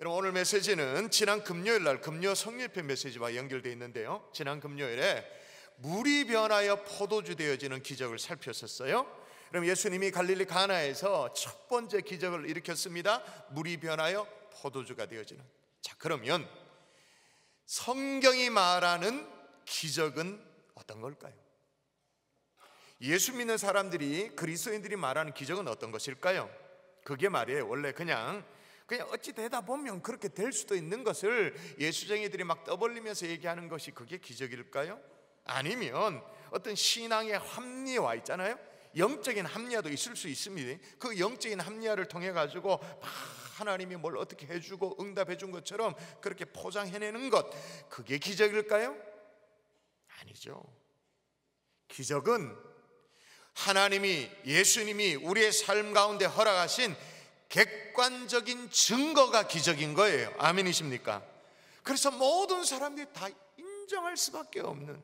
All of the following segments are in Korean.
여러분 오늘 메시지는 지난 금요일 날 금요 성립회 메시지와 연결되어 있는데요. 지난 금요일에 물이 변하여 포도주 되어지는 기적을 살폈었어요. 그럼 예수님이 갈릴리 가나에서 첫 번째 기적을 일으켰습니다. 물이 변하여 포도주가 되어지는. 자, 그러면 성경이 말하는 기적은 어떤 걸까요? 예수 믿는 사람들이 그리스도인들이 말하는 기적은 어떤 것일까요? 그게 말이에요. 원래 그냥 그냥 어찌 되다 보면 그렇게 될 수도 있는 것을 예수쟁이들이 막 떠벌리면서 얘기하는 것이 그게 기적일까요? 아니면 어떤 신앙의 합리화 있잖아요. 영적인 합리화도 있을 수 있습니다. 그 영적인 합리화를 통해 가지고 하나님이 뭘 어떻게 해주고 응답해 준 것처럼 그렇게 포장해내는 것 그게 기적일까요? 아니죠. 기적은 하나님이 예수님이 우리의 삶 가운데 허락하신 객관적인 증거가 기적인 거예요. 아멘이십니까? 그래서 모든 사람들이 다 인정할 수밖에 없는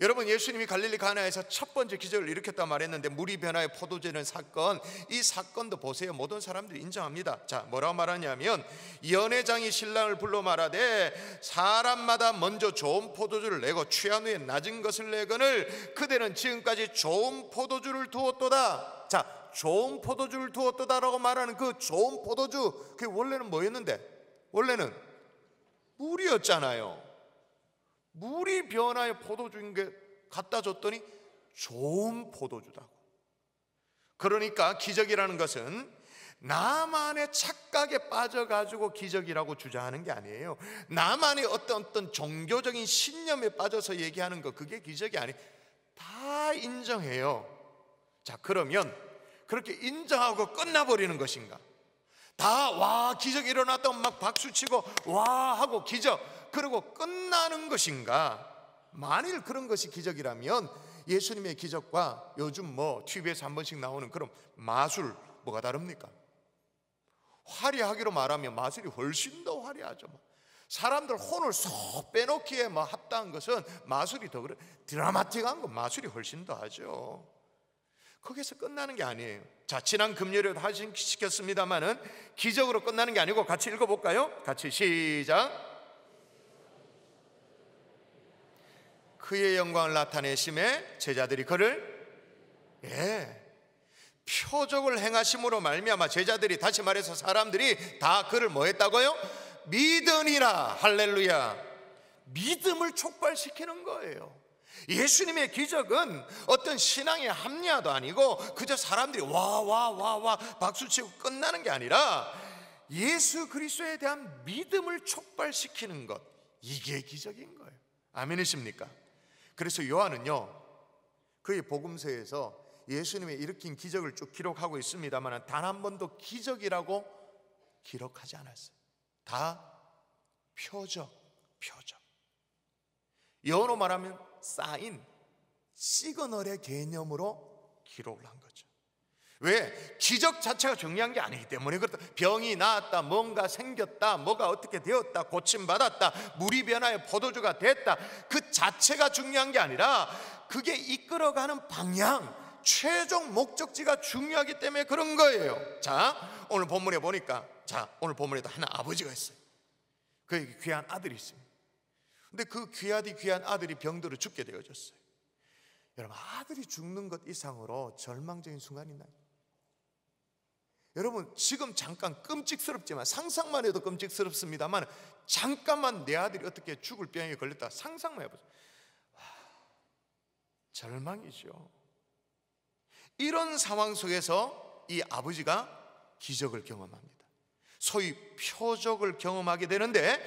여러분 예수님이 갈릴리 가나에서 첫 번째 기적을 일으켰다 말했는데 물이 변화의 포도주는 사건 이 사건도 보세요 모든 사람들이 인정합니다 자 뭐라고 말하냐면 연회장이 신랑을 불러 말하되 사람마다 먼저 좋은 포도주를 내고 취한 후에 낮은 것을 내거늘 그대는 지금까지 좋은 포도주를 두었도다 자 좋은 포도주를 두었다라고 말하는 그 좋은 포도주 그게 원래는 뭐였는데? 원래는 물이었잖아요. 물이 변화의 포도주인 게 갖다 줬더니 좋은 포도주다고. 그러니까 기적이라는 것은 나만의 착각에 빠져가지고 기적이라고 주장하는 게 아니에요. 나만의 어떤 어떤 종교적인 신념에 빠져서 얘기하는 거, 그게 기적이 아니에요. 다 인정해요. 자, 그러면 그렇게 인정하고 끝나버리는 것인가? 다 와 기적 일어났다고 막 박수치고 와 하고 기적 그리고 끝나는 것인가? 만일 그런 것이 기적이라면 예수님의 기적과 요즘 뭐 TV에서 한 번씩 나오는 그런 마술 뭐가 다릅니까? 화려하기로 말하면 마술이 훨씬 더 화려하죠. 뭐. 사람들 혼을 쏙 빼놓기에 뭐 합당한 것은 마술이 더 그래. 드라마틱한 건 마술이 훨씬 더 하죠. 거기서 끝나는 게 아니에요. 자, 지난 금요일에도 하시켰습니다만은 기적으로 끝나는 게 아니고 같이 읽어볼까요? 같이 시작. 그의 영광을 나타내심에 제자들이 그를 예 표적을 행하심으로 말미암아 제자들이 다시 말해서 사람들이 다 그를 뭐했다고요? 믿으니라 할렐루야 믿음을 촉발시키는 거예요. 예수님의 기적은 어떤 신앙의 합리화도 아니고 그저 사람들이 와와와와 박수치고 끝나는 게 아니라 예수 그리스도에 대한 믿음을 촉발시키는 것 이게 기적인 거예요. 아멘이십니까? 그래서 요한은요 그의 복음서에서 예수님의 일으킨 기적을 쭉 기록하고 있습니다만 단 한 번도 기적이라고 기록하지 않았어요. 다 표적, 표적. 영어로 말하면 쌓인 시그널의 개념으로 기록을 한 거죠. 왜? 기적 자체가 중요한 게 아니기 때문에 그렇다. 병이 나았다, 뭔가 생겼다, 뭐가 어떻게 되었다, 고침받았다, 물이 변하여 포도주가 됐다. 그 자체가 중요한 게 아니라 그게 이끌어가는 방향, 최종 목적지가 중요하기 때문에 그런 거예요. 자, 오늘 본문에 보니까, 자, 오늘 본문에도 하나 아버지가 있어요. 그에게 귀한 아들이 있습니다. 근데 그 귀하디 귀한 아들이 병들어 죽게 되어졌어요. 여러분, 아들이 죽는 것 이상으로 절망적인 순간이 나요. 여러분, 지금 잠깐 끔찍스럽지만, 상상만 해도 끔찍스럽습니다만, 잠깐만 내 아들이 어떻게 죽을 병에 걸렸다. 상상만 해보세요. 와, 절망이죠. 이런 상황 속에서 이 아버지가 기적을 경험합니다. 소위 표적을 경험하게 되는데,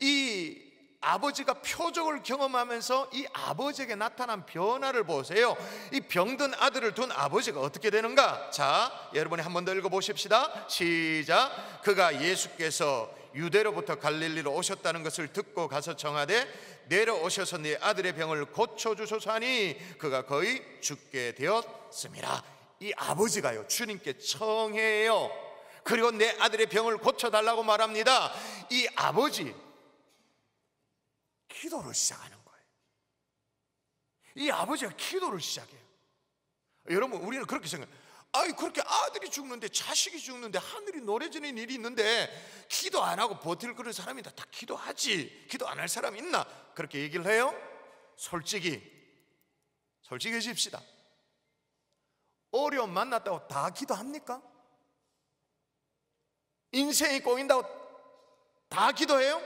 이 아버지가 표적을 경험하면서 이 아버지에게 나타난 변화를 보세요. 이 병든 아들을 둔 아버지가 어떻게 되는가? 자, 여러분이 한 번 더 읽어 보십시다. 시작. 그가 예수께서 유대로부터 갈릴리로 오셨다는 것을 듣고 가서 청하되 내려오셔서 네 아들의 병을 고쳐 주소서하니 그가 거의 죽게 되었습니다. 이 아버지가요 주님께 청해요. 그리고 내 아들의 병을 고쳐달라고 말합니다. 이 아버지 기도를 시작하는 거예요. 이 아버지가 기도를 시작해요. 여러분, 우리는 그렇게 생각해요. 아이, 그렇게 아들이 죽는데, 자식이 죽는데, 하늘이 노래지는 일이 있는데, 기도 안 하고 버틸 그런 사람이 다, 다 기도하지. 기도 안 할사람 있나? 그렇게 얘기를 해요? 솔직히. 솔직해집시다. 어려움 만났다고 다 기도합니까? 인생이 꼬인다고 다 기도해요?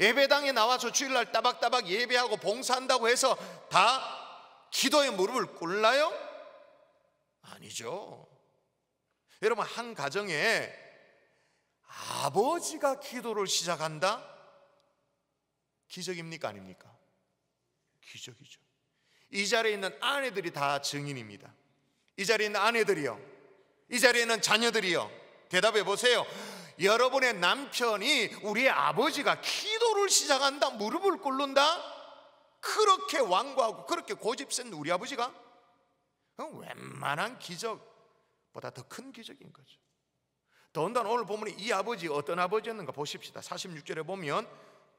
예배당에 나와서 주일날 따박따박 예배하고 봉사한다고 해서 다 기도의 무릎을 꿇나요? 아니죠. 여러분, 한 가정에 아버지가 기도를 시작한다? 기적입니까? 아닙니까? 기적이죠. 이 자리에 있는 아내들이 다 증인입니다. 이 자리에 있는 아내들이요. 이 자리에 있는 자녀들이요. 대답해 보세요. 여러분의 남편이 우리의 아버지가 기도를 시작한다, 무릎을 꿇는다? 그렇게 완고하고 그렇게 고집센 우리 아버지가 웬만한 기적보다 더 큰 기적인 거죠. 더군다나 오늘 보면 이 아버지 어떤 아버지였는가 보십시다. 46절에 보면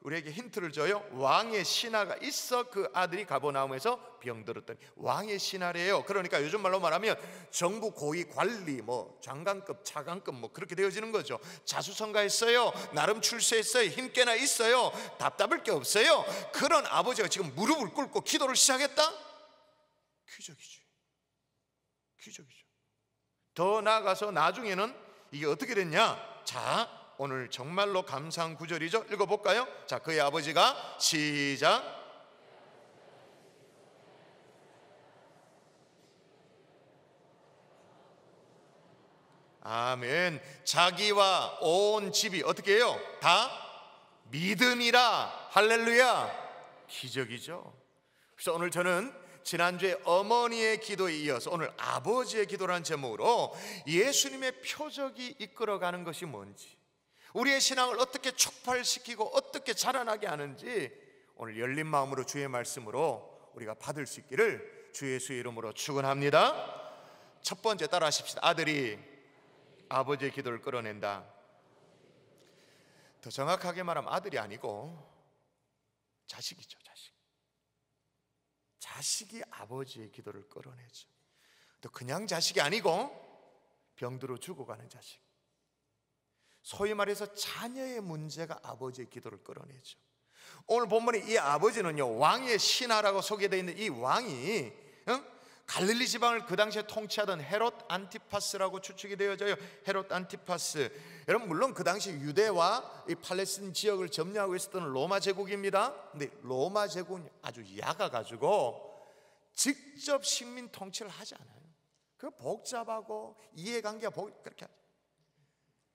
우리에게 힌트를 줘요. 왕의 신하가 있어 그 아들이 가버나움에서 병들었더니 왕의 신하래요. 그러니까 요즘 말로 말하면 정부 고위 관리 뭐 장관급, 차관급 뭐 그렇게 되어지는 거죠. 자수성가했어요. 나름 출세했어요. 힘께나 있어요. 답답할 게 없어요. 그런 아버지가 지금 무릎을 꿇고 기도를 시작했다? 기적이죠 기적이죠. 더 나아가서 나중에는 이게 어떻게 됐냐? 자, 오늘 정말로 감상 구절이죠. 읽어볼까요? 자, 그의 아버지가 시작. 아멘. 자기와 온 집이 어떻게 해요? 다 믿음이라. 할렐루야. 기적이죠. 그래서 오늘 저는 지난주에 어머니의 기도에 이어서 오늘 아버지의 기도라는 제목으로 예수님의 표적이 이끌어가는 것이 뭔지 우리의 신앙을 어떻게 촉발시키고 어떻게 자라나게 하는지 오늘 열린 마음으로 주의 말씀으로 우리가 받을 수 있기를 주 예수 이름으로 축원합니다. 첫 번째 따라하십시다. 아들이 아버지의 기도를 끌어낸다. 더 정확하게 말하면 아들이 아니고 자식이죠, 자식. 자식이 아버지의 기도를 끌어내죠. 또 그냥 자식이 아니고 병들어 죽어가는 자식. 소위 말해서 자녀의 문제가 아버지의 기도를 끌어내죠. 오늘 본문에 이 아버지는요, 왕의 신하라고 소개되어 있는 이 왕이, 응? 갈릴리 지방을 그 당시에 통치하던 헤롯 안티파스라고 추측이 되어져요. 헤롯 안티파스. 여러분 물론 그 당시 유대와 이 팔레스틴 지역을 점령하고 있었던 로마 제국입니다. 근데 로마 제국은 아주 약아 가지고 직접 식민 통치를 하지 않아요. 그 복잡하고 이해관계가 복, 그렇게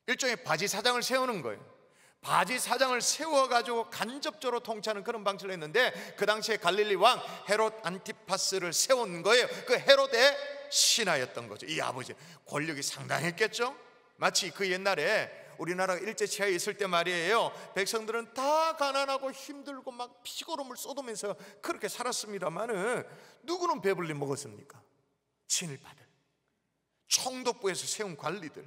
일종의 바지 사장을 세우는 거예요. 바지 사장을 세워가지고 간접적으로 통치하는 그런 방식을 했는데 그 당시에 갈릴리 왕 헤롯 안티파스를 세운 거예요. 그 헤롯의 신하였던 거죠. 이 아버지 권력이 상당했겠죠. 마치 그 옛날에 우리나라 일제 치하에 있을 때 말이에요. 백성들은 다 가난하고 힘들고 막 피고름을 쏟으면서 그렇게 살았습니다만은 누구는 배불리 먹었습니까? 친일파들, 총독부에서 세운 관리들.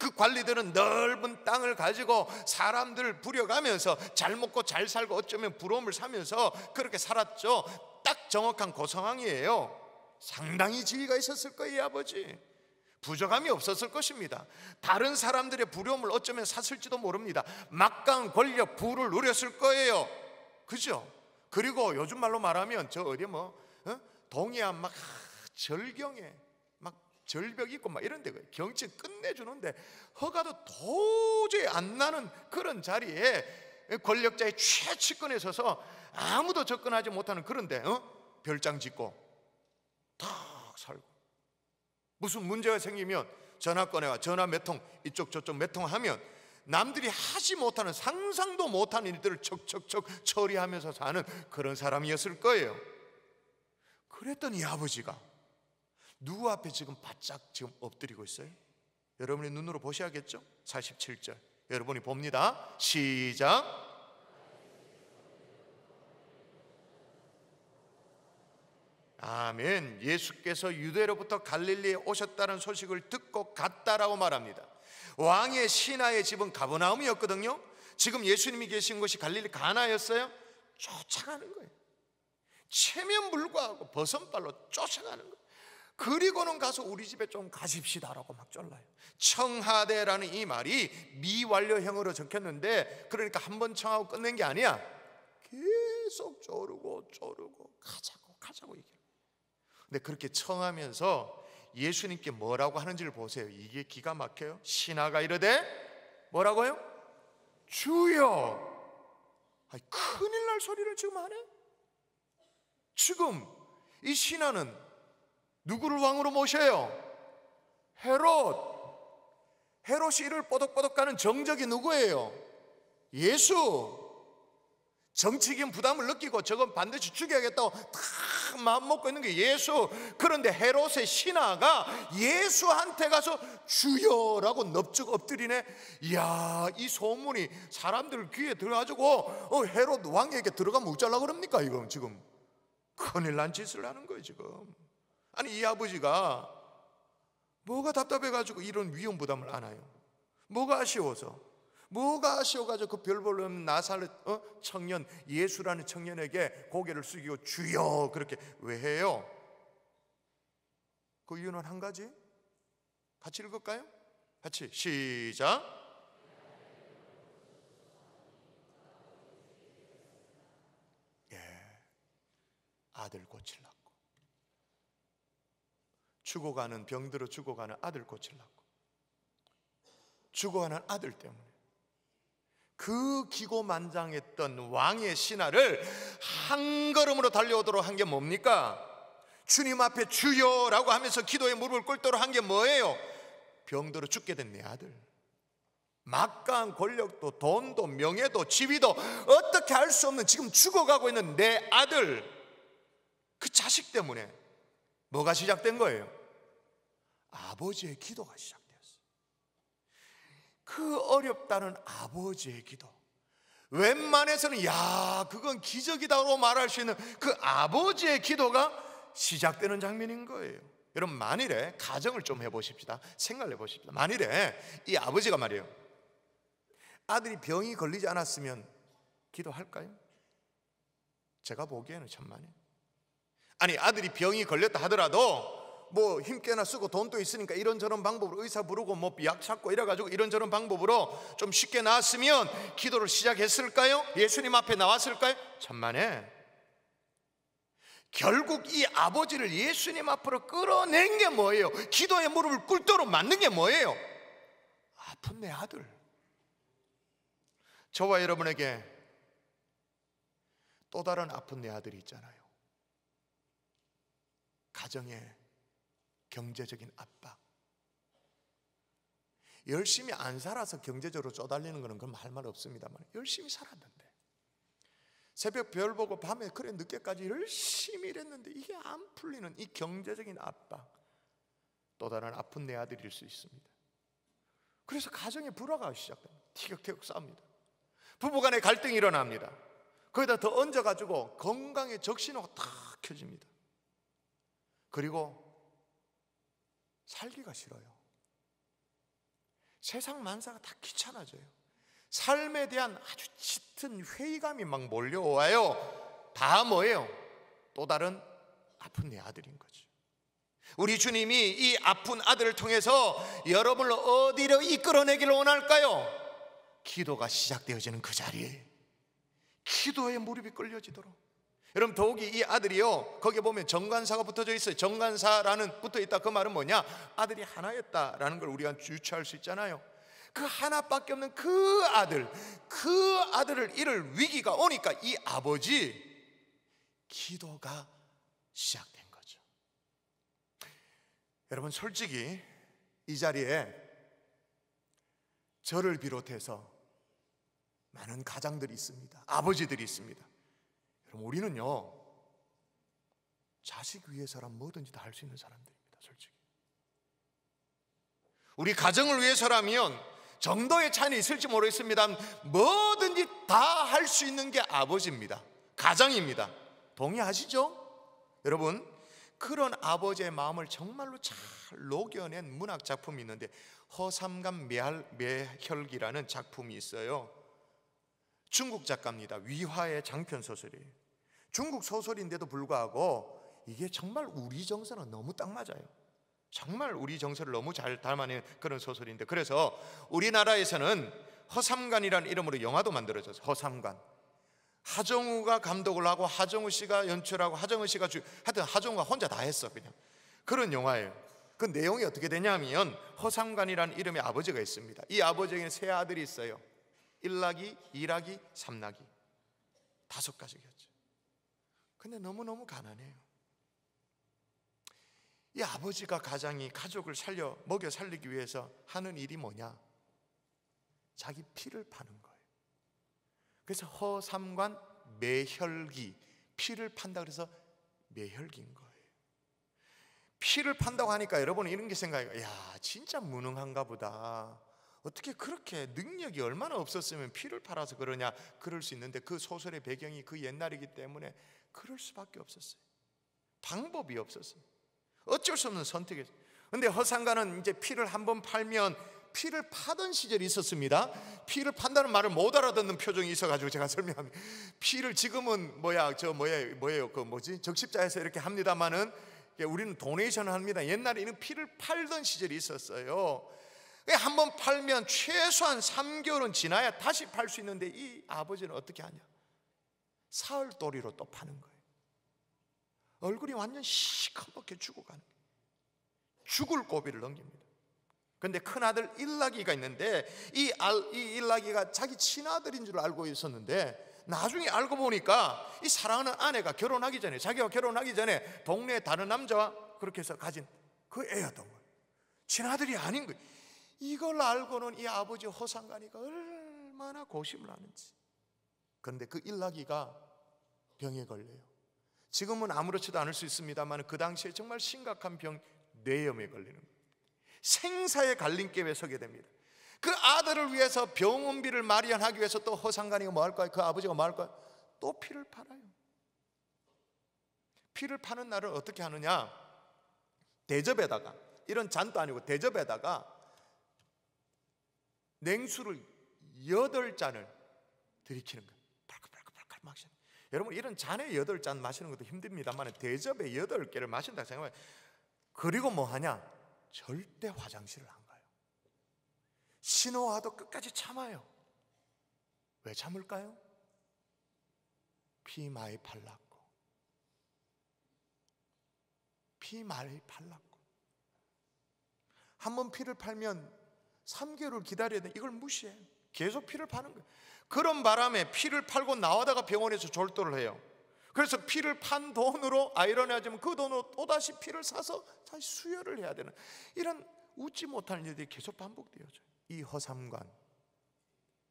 그 관리들은 넓은 땅을 가지고 사람들을 부려가면서 잘 먹고 잘 살고 어쩌면 부러움을 사면서 그렇게 살았죠. 딱 정확한 고 상황이에요. 상당히 지위가 있었을 거예요, 아버지. 부족함이 없었을 것입니다. 다른 사람들의 부려움을 어쩌면 샀을지도 모릅니다. 막강 권력 부를 누렸을 거예요. 그죠? 그리고 요즘 말로 말하면 저 어디 뭐 어? 동해안 막 절경에 절벽이 있고 막 이런 데 경치 끝내주는데 허가도 도저히 안 나는 그런 자리에 권력자의 최측근에 서서 아무도 접근하지 못하는 그런데 어? 별장 짓고 탁 살고 무슨 문제가 생기면 전화 꺼내와 전화 몇 통 이쪽 저쪽 몇 통 하면 남들이 하지 못하는 상상도 못하는 일들을 척척척 처리하면서 사는 그런 사람이었을 거예요 그랬더니 아버지가 누구 앞에 지금 바짝 지금 엎드리고 있어요? 여러분이 눈으로 보셔야겠죠? 47절. 여러분이 봅니다. 시작. 아멘. 예수께서 유대로부터 갈릴리에 오셨다는 소식을 듣고 갔다라고 말합니다. 왕의 신하의 집은 가버나움이었거든요. 지금 예수님이 계신 곳이 갈릴리 가나였어요. 쫓아가는 거예요. 체면 불구하고 버선발로 쫓아가는 거예요. 그리고는 가서 우리 집에 좀 가십시다라고 막 졸라요. 청하대라는 이 말이 미완료형으로 적혔는데 그러니까 한 번 청하고 끝낸 게 아니야. 계속 조르고 조르고 가자고 가자고 얘기해. 근데 그렇게 청하면서 예수님께 뭐라고 하는지를 보세요. 이게 기가 막혀요. 신하가 이르되 뭐라고요? 주여. 아니, 큰일 날 소리를 지금 하네. 지금 이 신하는 누구를 왕으로 모셔요? 헤롯. 헤롯이 이를 뽀덕뽀덕 가는 정적이 누구예요? 예수. 정치적인 부담을 느끼고 저건 반드시 죽여야겠다고 다 마음먹고 있는 게 예수. 그런데 헤롯의 신하가 예수한테 가서 주여라고 넙죽 엎드리네. 이야, 이 소문이 사람들 귀에 들어가지고 어, 헤롯 왕에게 들어가면 어쩌려고 그럽니까? 이건 지금 큰일 난 짓을 하는 거예요, 지금. 아니 이 아버지가 뭐가 답답해가지고 이런 위험 부담을 안아요? 뭐가 아쉬워서? 뭐가 아쉬워가지고 그 별볼 없 나사렛 어? 청년 예수라는 청년에게 고개를 숙이고 주여 그렇게 왜 해요? 그 이유는 한 가지? 같이 읽을까요? 같이 시작 예. 아들 죽어가는 병들어 죽어가는 아들 고치낳고 죽어가는 아들 때문에. 그 기고만장했던 왕의 신하를 한 걸음으로 달려오도록 한 게 뭡니까? 주님 앞에 주여라고 하면서 기도에 무릎을 꿇도록 한 게 뭐예요? 병들어 죽게 된 내 아들. 막강한 권력도 돈도 명예도 지위도 어떻게 할 수 없는 지금 죽어가고 있는 내 아들. 그 자식 때문에 뭐가 시작된 거예요? 아버지의 기도가 시작되었어요. 그 어렵다는 아버지의 기도. 웬만해서는 야, 그건 기적이다고 말할 수 있는 그 아버지의 기도가 시작되는 장면인 거예요. 여러분 만일에 가정을 좀 해보십시다. 생각을 해보십시다. 만일에 이 아버지가 말이에요. 아들이 병이 걸리지 않았으면 기도할까요? 제가 보기에는 천만이 아니 아들이 병이 걸렸다 하더라도 뭐 힘께나 쓰고 돈도 있으니까 이런저런 방법으로 의사 부르고 뭐 약 찾고 이래가지고 이런저런 방법으로 좀 쉽게 나왔으면 기도를 시작했을까요? 예수님 앞에 나왔을까요? 천만에 결국 이 아버지를 예수님 앞으로 끌어낸 게 뭐예요? 기도의 무릎을 꿇도록 만든 게 뭐예요? 아픈 내 아들. 저와 여러분에게 또 다른 아픈 내 아들이 있잖아요. 가정에 경제적인 압박. 열심히 안 살아서 경제적으로 쪼달리는 거는 그럼 할말 없습니다만 열심히 살았는데 새벽 별 보고 밤에 그래 늦게까지 열심히 일했는데 이게 안 풀리는 이 경제적인 압박 또 다른 아픈 내 아들일 수 있습니다. 그래서 가정의 불화가 시작됩니다. 티격태격 싸웁니다. 부부간의 갈등이 일어납니다. 거기다 더 얹어가지고 건강의 적신호가 탁 켜집니다. 그리고 살기가 싫어요. 세상 만사가 다 귀찮아져요. 삶에 대한 아주 짙은 회의감이 막 몰려와요. 다 뭐예요? 또 다른 아픈 내 아들인 거죠. 우리 주님이 이 아픈 아들을 통해서 여러분을 어디로 이끌어내기를 원할까요? 기도가 시작되어지는 그 자리에 기도에 무릎이 끌려지도록 여러분 더욱이 이 아들이요 거기에 보면 정관사가 붙어져 있어요 정관사라는 붙어있다 그 말은 뭐냐 아들이 하나였다라는 걸 우리가 유추할 수 있잖아요 그 하나밖에 없는 그 아들 그 아들을 잃을 위기가 오니까 이 아버지 기도가 시작된 거죠 여러분 솔직히 이 자리에 저를 비롯해서 많은 가장들이 있습니다 아버지들이 있습니다 그럼 우리는요, 자식 위해서란 뭐든지 다 할 수 있는 사람들입니다, 솔직히. 우리 가정을 위해서라면 정도의 차이는 있을지 모르겠습니다 뭐든지 다 할 수 있는 게 아버지입니다. 가정입니다 동의하시죠? 여러분, 그런 아버지의 마음을 정말로 잘 녹여낸 문학 작품이 있는데 허삼감 매혈기라는 작품이 있어요. 중국 작가입니다. 위화의 장편 소설이에요. 중국 소설인데도 불구하고 이게 정말 우리 정서는 너무 딱 맞아요. 정말 우리 정서를 너무 잘 닮아낸 그런 소설인데 그래서 우리나라에서는 허삼관이라는 이름으로 영화도 만들어졌어요. 허삼관. 하정우가 감독을 하고 하정우 씨가 연출하고 하정우 씨가 주 하여튼 하정우가 혼자 다 했어 그냥 그런 영화예요. 그 내용이 어떻게 되냐면 허삼관이라는 이름의 아버지가 있습니다. 이 아버지에게는 세 아들이 있어요. 일락이, 이락이, 삼락이 다섯 가지예요. 근데 너무너무 가난해요. 이 아버지가 가장이 가족을 살려 먹여 살리기 위해서 하는 일이 뭐냐? 자기 피를 파는 거예요. 그래서 허삼관 매혈기 피를 판다 그래서 매혈기인 거예요. 피를 판다고 하니까 여러분은 이런 게 생각해요. 야, 진짜 무능한가 보다. 어떻게 그렇게 능력이 얼마나 없었으면 피를 팔아서 그러냐 그럴 수 있는데 그 소설의 배경이 그 옛날이기 때문에 그럴 수밖에 없었어요. 방법이 없었어요. 어쩔 수 없는 선택이었어요. 근데 허상가는 이제 피를 한 번 팔면 피를 파던 시절이 있었습니다. 피를 판다는 말을 못 알아듣는 표정이 있어가지고 제가 설명합니다. 피를 지금은 뭐야 저 뭐야 뭐예요 그 뭐지 적십자에서 이렇게 합니다만은 우리는 도네이션을 합니다. 옛날에는 피를 팔던 시절이 있었어요. 예, 한번 팔면 최소한 3개월은 지나야 다시 팔 수 있는데 이 아버지는 어떻게 하냐? 사흘 도리로 또 파는 거예요. 얼굴이 완전 시커멓게 죽어가는 거예요. 죽을 고비를 넘깁니다. 근데 큰아들 일락이가 있는데 이, 알, 이 일락이가 자기 친아들인 줄 알고 있었는데 나중에 알고 보니까 이 사랑하는 아내가 결혼하기 전에 자기와 결혼하기 전에 동네 다른 남자와 그렇게 해서 가진 그 애였던 거예요. 친아들이 아닌 거예요. 이걸 알고는 이 아버지 허상관이가 얼마나 고심을 하는지. 그런데 그일락기가 병에 걸려요. 지금은 아무렇지도 않을 수 있습니다만 그 당시에 정말 심각한 병 뇌염에 걸리는 생사의 갈림길에 서게 됩니다. 그 아들을 위해서 병원비를 마련하기 위해서 또 허상관이가 뭐 할까요? 그 아버지가 뭐 할까요? 또 피를 팔아요. 피를 파는 날을 어떻게 하느냐? 대접에다가 이런 잔도 아니고 대접에다가 냉수를 여덟 잔을 들이키는 거예요. 막신. 여러분 이런 잔에 여덟 잔 마시는 것도 힘듭니다만 대접에 여덟 개를 마신다 생각하면 그리고 뭐 하냐? 절대 화장실을 안 가요. 신호와도 끝까지 참아요. 왜 참을까요? 피 많이 발랐고 피 많이 발랐고 한 번 피를 팔면 3개월을 기다려야 돼. 이걸 무시해 계속 피를 파는 거예요. 그런 바람에 피를 팔고 나와다가 병원에서 절도를 해요. 그래서 피를 판 돈으로 아이러니하지만 그 돈으로 또다시 피를 사서 다시 수혈을 해야 되는 이런 웃지 못할 일들이 계속 반복되어져요. 이 허삼관,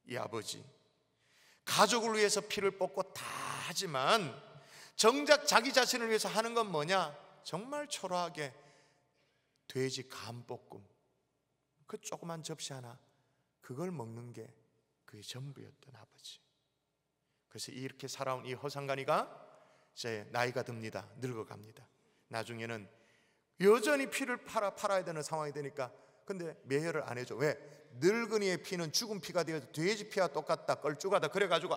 이 아버지, 가족을 위해서 피를 뽑고 다 하지만 정작 자기 자신을 위해서 하는 건 뭐냐? 정말 초라하게 돼지 간 볶음, 그 조그만 접시 하나 그걸 먹는 게 그게 전부였던 아버지. 그래서 이렇게 살아온 이 허상간이가 이제 나이가 듭니다. 늙어갑니다. 나중에는 여전히 피를 팔아 팔아야 되는 상황이 되니까 근데 매혈을 안 해줘. 왜? 늙은이의 피는 죽은 피가 되어서 돼지 피와 똑같다. 걸쭉하다. 그래가지고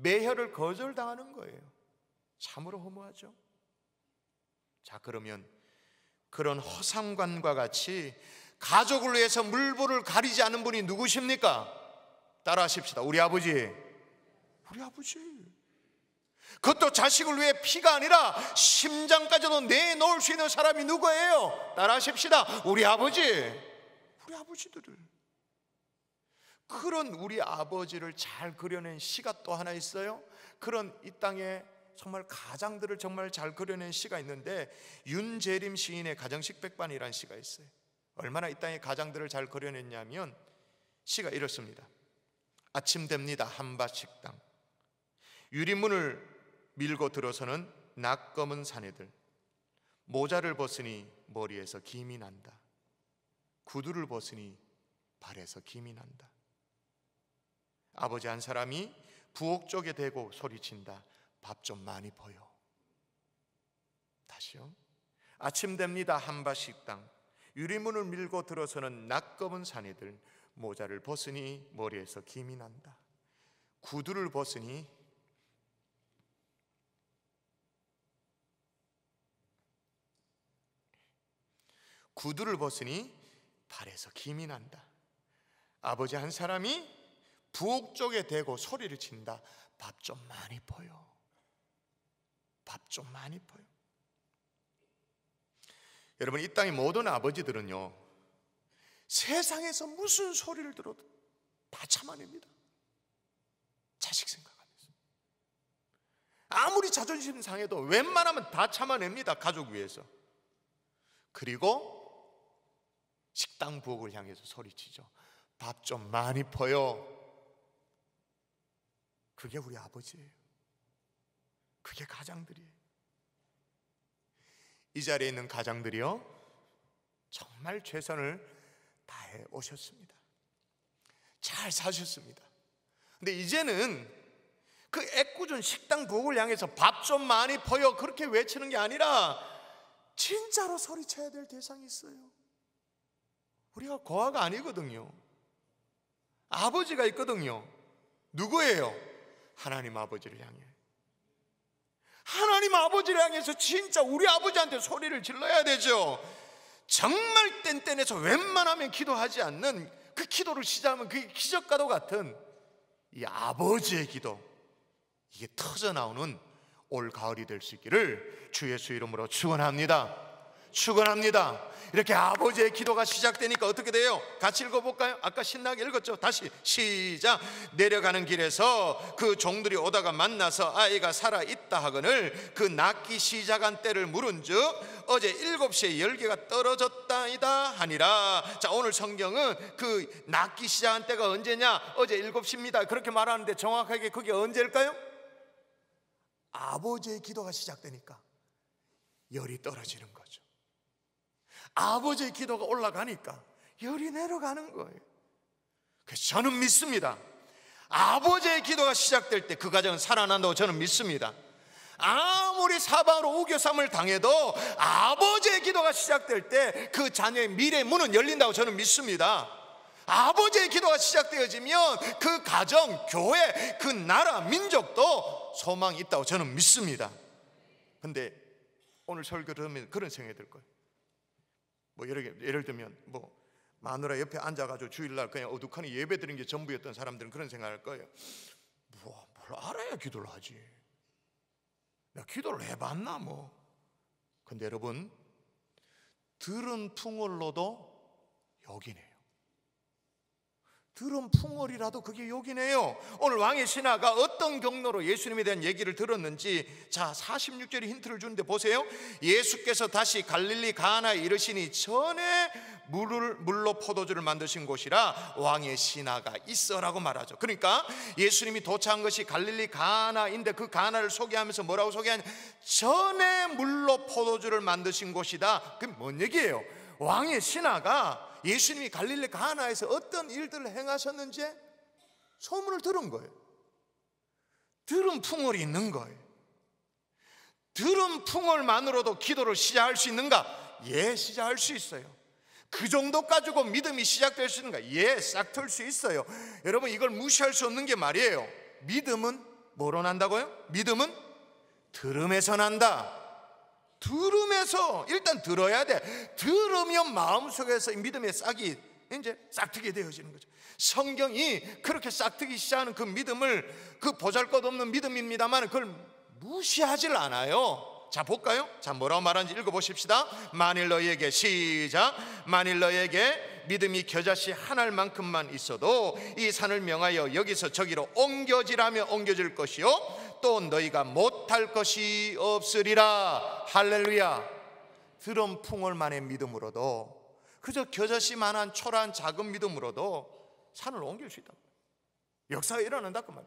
매혈을 거절당하는 거예요. 참으로 허무하죠. 자, 그러면 그런 허상관과 같이 가족을 위해서 물불을 가리지 않은 분이 누구십니까? 따라 하십시다. 우리 아버지. 우리 아버지. 그것도 자식을 위해 피가 아니라 심장까지도 내놓을 수 있는 사람이 누구예요? 따라 하십시다. 우리 아버지. 우리 아버지들을. 그런 우리 아버지를 잘 그려낸 시가 또 하나 있어요. 그런 이 땅에 정말 가장들을 정말 잘 그려낸 시가 있는데 윤재림 시인의 가정식 백반이라는 시가 있어요. 얼마나 이 땅의 가장들을 잘 그려냈냐면 시가 이렇습니다. 아침 됩니다. 한밭 식당. 유리문을 밀고 들어서는 낙검은 사내들. 모자를 벗으니 머리에서 김이 난다. 구두를 벗으니 발에서 김이 난다. 아버지 한 사람이 부엌 쪽에 대고 소리친다. 밥 좀 많이 보여. 다시요. 아침 됩니다. 한밭 식당. 유리문을 밀고 들어서는 낯검은 사내들 모자를 벗으니 머리에서 김이 난다. 구두를 벗으니 구두를 벗으니 발에서 김이 난다. 아버지 한 사람이 부엌 쪽에 대고 소리를 친다. 밥 좀 많이 보여. 밥 좀 많이 보여. 여러분 이 땅의 모든 아버지들은요 세상에서 무슨 소리를 들어도 다 참아냅니다. 자식 생각하면서 아무리 자존심 상해도 웬만하면 다 참아냅니다. 가족 위해서 그리고 식당 부엌을 향해서 소리치죠. 밥 좀 많이 퍼요. 그게 우리 아버지예요. 그게 가장들이에요. 이 자리에 있는 가장들이요, 정말 최선을 다해 오셨습니다. 잘 사셨습니다. 근데 이제는 그 애꿎은 식당 부엌을 향해서 밥 좀 많이 퍼요. 그렇게 외치는 게 아니라 진짜로 소리쳐야 될 대상이 있어요. 우리가 고아가 아니거든요. 아버지가 있거든요. 누구예요? 하나님 아버지를 향해. 하나님 아버지를 향해서 진짜 우리 아버지한테 소리를 질러야 되죠. 정말 땐땐해서 웬만하면 기도하지 않는 그 기도를 시작하면 그게 기적과도 같은 이 아버지의 기도. 이게 터져 나오는 올 가을이 될 수 있기를 주 예수 이름으로 축원합니다. 축원합니다. 이렇게 아버지의 기도가 시작되니까 어떻게 돼요? 같이 읽어볼까요? 아까 신나게 읽었죠. 다시 시작. 내려가는 길에서 그 종들이 오다가 만나서 아이가 살아 있다 하거늘 그 낫기 시작한 때를 물은즉 어제 일곱 시에 열기가 떨어졌다이다 하니라. 자 오늘 성경은 그 낫기 시작한 때가 언제냐? 어제 일곱 시입니다. 그렇게 말하는데 정확하게 그게 언제일까요? 아버지의 기도가 시작되니까 열이 떨어지는 거죠. 아버지의 기도가 올라가니까 열이 내려가는 거예요. 그래서 저는 믿습니다. 아버지의 기도가 시작될 때 그 가정은 살아난다고 저는 믿습니다. 아무리 사바로 우교삼을 당해도 아버지의 기도가 시작될 때 그 자녀의 미래 문은 열린다고 저는 믿습니다. 아버지의 기도가 시작되어지면 그 가정, 교회, 그 나라, 민족도 소망이 있다고 저는 믿습니다. 근데 오늘 설교를 하면 그런 생각이 들 거예요. 뭐 예를, 예를 들면 뭐 마누라 옆에 앉아가지고 주일날 그냥 어둑하니 예배 드린 게 전부였던 사람들은 그런 생각할 거예요. 뭐, 뭘 알아야 기도를 하지. 나 기도를 해봤나 뭐. 근데 여러분, 들은 풍월로도 여기네. 들은 풍월이라도 그게 욕이네요. 오늘 왕의 신하가 어떤 경로로 예수님에 대한 얘기를 들었는지 자 46절에 힌트를 주는데 보세요. 예수께서 다시 갈릴리 가나에 이르시니 전에 물을 물로 포도주를 만드신 곳이라 왕의 신하가 있어라고 말하죠. 그러니까 예수님이 도착한 것이 갈릴리 가나인데 그 가나를 소개하면서 뭐라고 소개하냐? 전에 물로 포도주를 만드신 곳이다. 그게 뭔 얘기예요? 왕의 신하가 예수님이 갈릴리 가나에서 어떤 일들을 행하셨는지 소문을 들은 거예요. 들은 풍월이 있는 거예요. 들은 풍월만으로도 기도를 시작할 수 있는가? 예, 시작할 수 있어요. 그 정도 가지고 믿음이 시작될 수 있는가? 예, 싹틀 수 있어요. 여러분, 이걸 무시할 수 없는 게 말이에요. 믿음은 뭐로 난다고요? 믿음은 들음에서 난다. 들음에서 일단 들어야 돼. 들으면 마음속에서 믿음의 싹이 이제 싹트게 되어지는 거죠. 성경이 그렇게 싹트기 시작하는 그 믿음을 그 보잘것없는 믿음입니다만 그걸 무시하질 않아요. 자 볼까요? 자 뭐라고 말하는지 읽어보십시다 만일 너희에게 시작 만일 너희에게 믿음이 겨자씨 한 알만큼만 있어도 이 산을 명하여 여기서 저기로 옮겨지라며 옮겨질 것이요 또 너희가 못할 것이 없으리라 할렐루야 드럼 풍월만의 믿음으로도 그저 겨자씨만한 초라한 작은 믿음으로도 산을 옮길 수 있다 역사가 일어난다 그 말.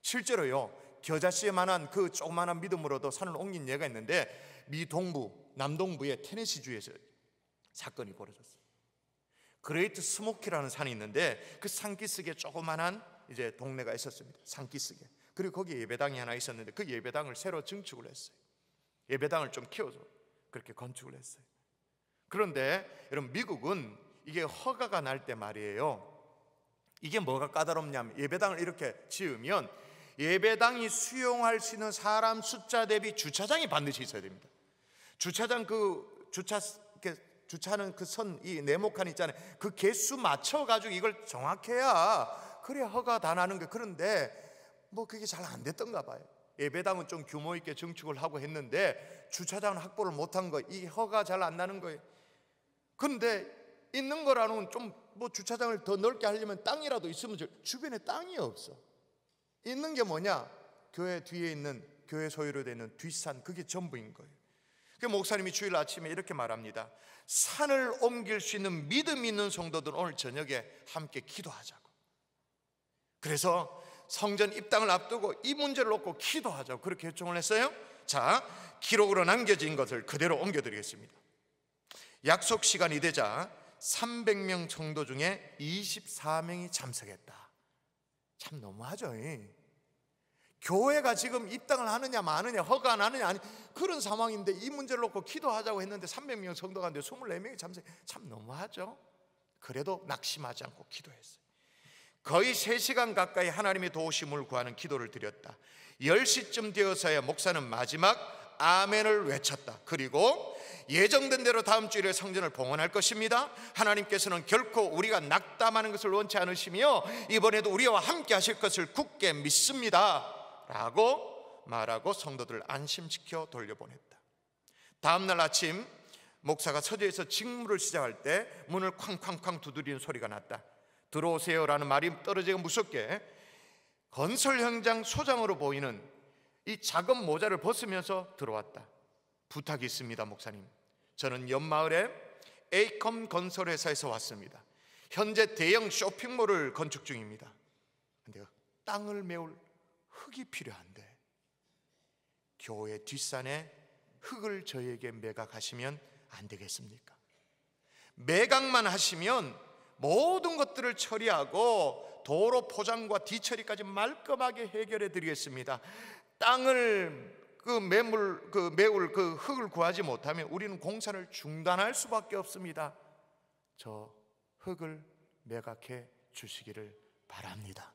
실제로요 겨자씨만한 그 조그만한 믿음으로도 산을 옮긴 예가 있는데 미 동부 남동부의 테네시 주에서 사건이 벌어졌어요. 그레이트 스모키라는 산이 있는데 그 산기슭에 조그만한 이제 동네가 있었습니다. 산기슭에 그리고 거기 에 예배당이 하나 있었는데 그 예배당을 새로 증축을 했어요. 예배당을 좀 키워서 그렇게 건축을 했어요. 그런데 여러분 미국은 이게 허가가 날 때 말이에요. 이게 뭐가 까다롭냐면 예배당을 이렇게 지으면 예배당이 수용할 수 있는 사람 숫자 대비 주차장이 반드시 있어야 됩니다. 주차장 그 주차 주차는 그 선 이 네모칸 있잖아요. 그 개수 맞춰 가지고 이걸 정확해야 그래 허가 다 나는 게 그런데 뭐 그게 잘 안 됐던가 봐요. 예배당은 좀 규모 있게 증축을 하고 했는데 주차장 확보를 못한 거, 이 허가 잘 안 나는 거예요. 근데 있는 거라는 좀뭐 주차장을 더 넓게 하려면 땅이라도 있으면 좋 주변에 땅이 없어. 있는 게 뭐냐? 교회 뒤에 있는 교회 소유로 되는 뒷산 그게 전부인 거예요. 그 목사님이 주일 아침에 이렇게 말합니다. 산을 옮길 수 있는 믿음 있는 성도들 오늘 저녁에 함께 기도하자고. 그래서 성전 입당을 앞두고 이 문제를 놓고 기도하자 그렇게 요청을 했어요. 자, 기록으로 남겨진 것을 그대로 옮겨드리겠습니다. 약속 시간이 되자 300명 정도 중에 24명이 참석했다. 참 너무하죠. 교회가 지금 입당을 하느냐 마느냐 허가 안 하느냐 아니 그런 상황인데 이 문제를 놓고 기도하자고 했는데 300명 성도가 데 24명이 참석 참 너무하죠. 그래도 낙심하지 않고 기도했어요. 거의 3시간 가까이 하나님의 도우심을 구하는 기도를 드렸다. 10시쯤 되어서야 목사는 마지막 아멘을 외쳤다. 그리고 예정된 대로 다음 주일에 성전을 봉헌할 것입니다. 하나님께서는 결코 우리가 낙담하는 것을 원치 않으시며 이번에도 우리와 함께 하실 것을 굳게 믿습니다. 라고 말하고 성도들을 안심시켜 돌려보냈다. 다음 날 아침 목사가 서재에서 직무를 시작할 때 문을 쾅쾅쾅 두드리는 소리가 났다. 들어오세요라는 말이 떨어지기 무섭게 건설 현장 소장으로 보이는 이 작은 모자를 벗으면서 들어왔다. 부탁이 있습니다, 목사님. 저는 연마을에 에이컴 건설회사에서 왔습니다. 현재 대형 쇼핑몰을 건축 중입니다. 근데 땅을 메울 흙이 필요한데 교회 뒷산에 흙을 저에게 매각하시면 안 되겠습니까? 매각만 하시면 모든 것들을 처리하고 도로 포장과 뒤처리까지 말끔하게 해결해 드리겠습니다. 땅을 그 매물 그 매울 그 흙을 구하지 못하면 우리는 공사를 중단할 수밖에 없습니다. 저 흙을 매각해 주시기를 바랍니다.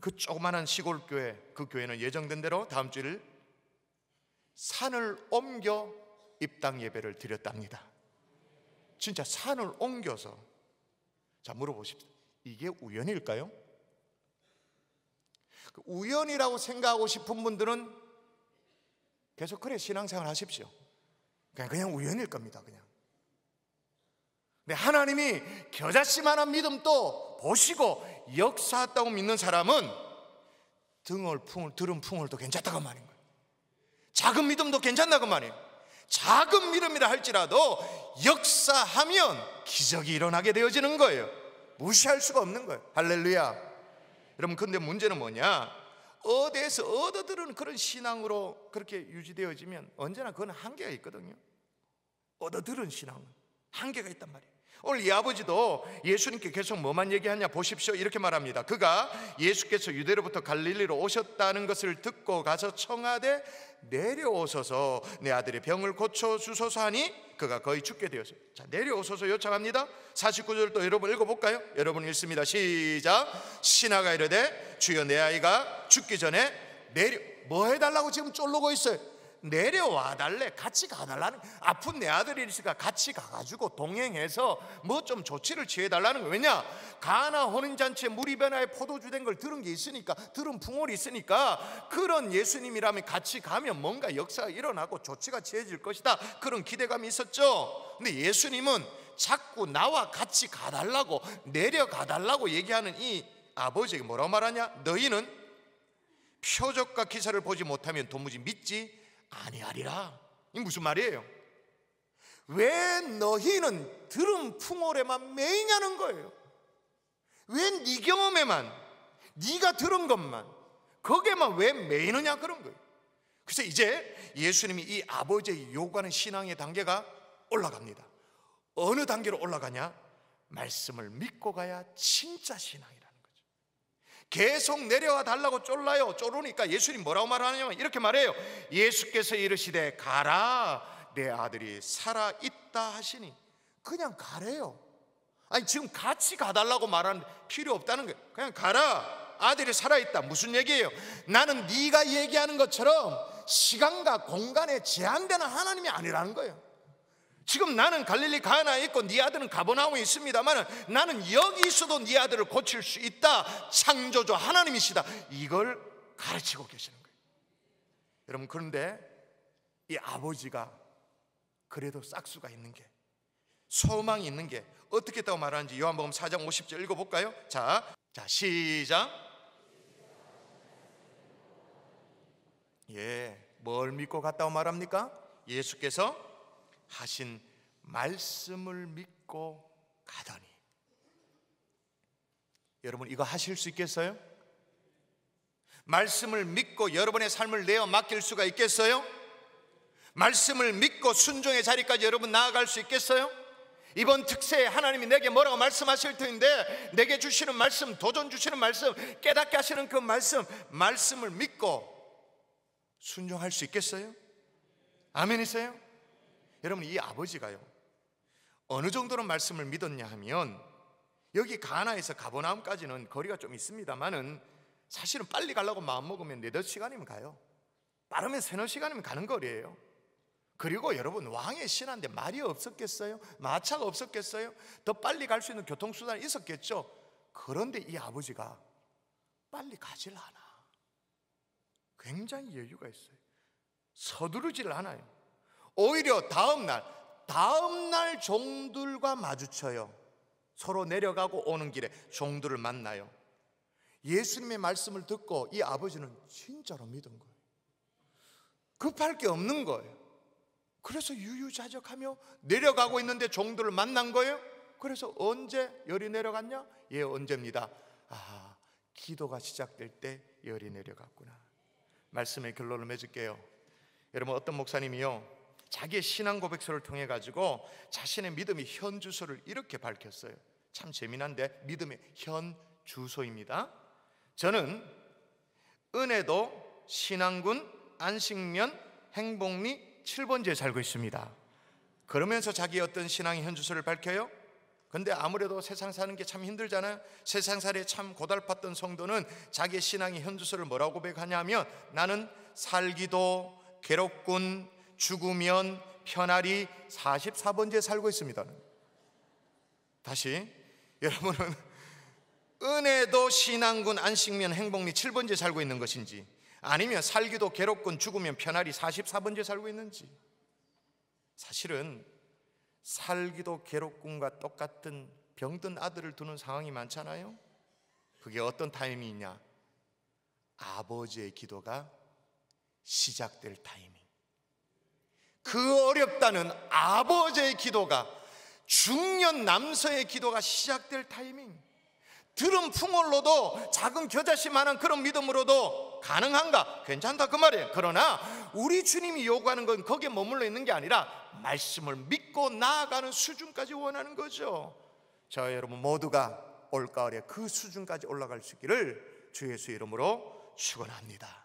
그 조그마한 시골 교회 그 교회는 예정된 대로 다음 주일 산을 옮겨 입당 예배를 드렸답니다. 진짜 산을 옮겨서 자, 물어보십시다. 이게 우연일까요? 그 우연이라고 생각하고 싶은 분들은 계속 그래 신앙생활 하십시오. 그냥 그냥 우연일 겁니다. 그냥. 근데 하나님이 겨자씨만한 믿음 또 보시고 역사했다고 믿는 사람은 등을 풍을 들은 풍을도 괜찮다고 말인 거예요. 작은 믿음도 괜찮다고 말이에요. 작은 믿음이라 할지라도 역사하면 기적이 일어나게 되어지는 거예요. 무시할 수가 없는 거예요. 할렐루야. 여러분, 근데 문제는 뭐냐? 어디에서 얻어들은 그런 신앙으로 그렇게 유지되어지면 언제나 그건 한계가 있거든요. 얻어들은 신앙은 한계가 있단 말이에요. 오늘 이 아버지도 예수님께 계속 뭐만 얘기하냐 보십시오 이렇게 말합니다 그가 예수께서 유대로부터 갈릴리로 오셨다는 것을 듣고 가서 청하되 내려오소서 내 아들의 병을 고쳐주소서 하니 그가 거의 죽게 되었어요 자 내려오소서 요청합니다 49절 또 여러분 읽어볼까요? 여러분 읽습니다 시작 신하가 이르되 주여 내 아이가 죽기 전에 내려 뭐 해달라고 지금 쫄르고 있어요 내려와 달래 같이 가달라는 아픈 내 아들이니까 같이 가가지고 동행해서 뭐 좀 조치를 취해달라는 거 왜냐 가나 혼인잔치에 물이 변화에 포도주 된 걸 들은 게 있으니까 들은 풍월이 있으니까 그런 예수님이라면 같이 가면 뭔가 역사가 일어나고 조치가 취해질 것이다 그런 기대감이 있었죠 근데 예수님은 자꾸 나와 같이 가달라고 내려가달라고 얘기하는 이 아버지에게 뭐라고 말하냐 너희는 표적과 기사를 보지 못하면 도무지 믿지 아니하리라. 이 무슨 말이에요? 왜 너희는 들은 풍월에만 매이냐는 거예요. 왜네 경험에만, 네가 들은 것만, 거기에만 왜 매이느냐 그런 거예요. 그래서 이제 예수님이 이 아버지의 요구하는 신앙의 단계가 올라갑니다. 어느 단계로 올라가냐? 말씀을 믿고 가야 진짜 신앙이라. 계속 내려와 달라고 쫄라요. 쫄으니까 예수님 뭐라고 말하냐면 이렇게 말해요. 예수께서 이르시되 가라 내 아들이 살아 있다 하시니 그냥 가래요. 아니 지금 같이 가달라고 말하는 필요 없다는 거예요. 그냥 가라 아들이 살아 있다 무슨 얘기예요? 나는 네가 얘기하는 것처럼 시간과 공간에 제한되는 하나님이 아니라는 거예요. 지금 나는 갈릴리 가나에 있고 네 아들은 가버나움에 있습니다만 나는 여기 있어도 네 아들을 고칠 수 있다. 창조주 하나님이시다. 이걸 가르치고 계시는 거예요. 여러분 그런데 이 아버지가 그래도 싹수가 있는 게 소망이 있는 게 어떻게 했다고 말하는지 요한복음 4장 50절 읽어볼까요? 자, 자 시작. 예, 뭘 믿고 갔다고 말합니까? 예수께서 하신 말씀을 믿고 가더니 여러분 이거 하실 수 있겠어요? 말씀을 믿고 여러분의 삶을 내어 맡길 수가 있겠어요? 말씀을 믿고 순종의 자리까지 여러분 나아갈 수 있겠어요? 이번 특세에 하나님이 내게 뭐라고 말씀하실 텐데 내게 주시는 말씀, 도전 주시는 말씀, 깨닫게 하시는 그 말씀, 말씀을 믿고 순종할 수 있겠어요? 아멘이세요? 여러분 이 아버지가요 어느 정도로 말씀을 믿었냐 하면 여기 가나에서 가보나움까지는 거리가 좀 있습니다만은 사실은 빨리 가려고 마음 먹으면 네댓 시간이면 가요. 빠르면 세너 네 시간이면 가는 거리예요. 그리고 여러분 왕의 신한데 말이 없었겠어요? 마차가 없었겠어요? 더 빨리 갈 수 있는 교통수단이 있었겠죠? 그런데 이 아버지가 빨리 가질 않아. 굉장히 여유가 있어요. 서두르지 않아요. 오히려 다음 날, 다음 날 종들과 마주쳐요. 서로 내려가고 오는 길에 종들을 만나요. 예수님의 말씀을 듣고 이 아버지는 진짜로 믿은 거예요. 급할 게 없는 거예요. 그래서 유유자적하며 내려가고 있는데 종들을 만난 거예요. 그래서 언제 열이 내려갔냐? 예, 언제입니다. 아, 기도가 시작될 때 열이 내려갔구나. 말씀의 결론을 맺을게요. 여러분 어떤 목사님이요 자기의 신앙 고백서를 통해 가지고 자신의 믿음의 현 주소를 이렇게 밝혔어요. 참 재미난데 믿음의 현 주소입니다. 저는 은혜도 신앙군 안식면 행복리 7번지에 살고 있습니다. 그러면서 자기 어떤 신앙의 현 주소를 밝혀요? 근데 아무래도 세상 사는 게 참 힘들잖아요. 세상 살이 참 고달팠던 성도는 자기의 신앙의 현주소를 뭐라고 고백하냐면 나는 살기도 괴롭군 죽으면 편하리 44번째 살고 있습니다. 다시 여러분은 은혜도 신앙군 안식면 행복리 7번째 살고 있는 것인지 아니면 살기도 괴롭군 죽으면 편하리 44번째 살고 있는지 사실은 살기도 괴롭군과 똑같은 병든 아들을 두는 상황이 많잖아요. 그게 어떤 타이밍이냐? 아버지의 기도가 시작될 타이밍. 그 어렵다는 아버지의 기도가 중년 남성의 기도가 시작될 타이밍. 들은 풍월로도 작은 겨자씨만한 그런 믿음으로도 가능한가? 괜찮다 그 말이에요. 그러나 우리 주님이 요구하는 건 거기에 머물러 있는 게 아니라 말씀을 믿고 나아가는 수준까지 원하는 거죠. 저 여러분 모두가 올가을에 그 수준까지 올라갈 수 있기를 주 예수 이름으로 축원합니다.